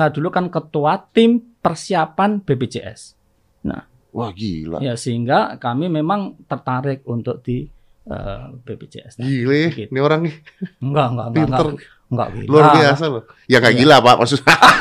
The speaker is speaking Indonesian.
Nah dulu kan ketua tim persiapan BPJS. Nah, wah gila. Ya sehingga kami memang tertarik untuk di uh, eh, BPJS. Nah, gila, ya, gitu. ini orang nih. Enggak, enggak, enggak, enggak. Enggak gila. Luar biasa loh. Ya enggak ya. gila Pak maksudnya.